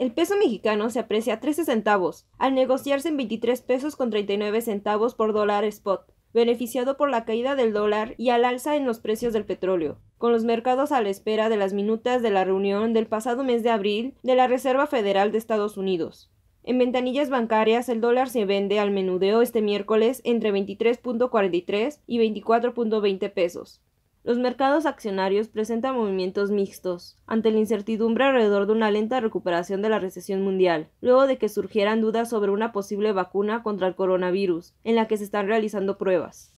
El peso mexicano se aprecia a 13 centavos, al negociarse en 23 pesos con 39 centavos por dólar spot, beneficiado por la caída del dólar y al alza en los precios del petróleo, con los mercados a la espera de las minutas de la reunión del pasado mes de abril de la Reserva Federal de Estados Unidos. En ventanillas bancarias el dólar se vende al menudeo este miércoles entre 23.43 y 24.20 pesos, los mercados accionarios presentan movimientos mixtos, ante la incertidumbre alrededor de una lenta recuperación de la recesión mundial, luego de que surgieran dudas sobre una posible vacuna contra el coronavirus, en la que se están realizando pruebas.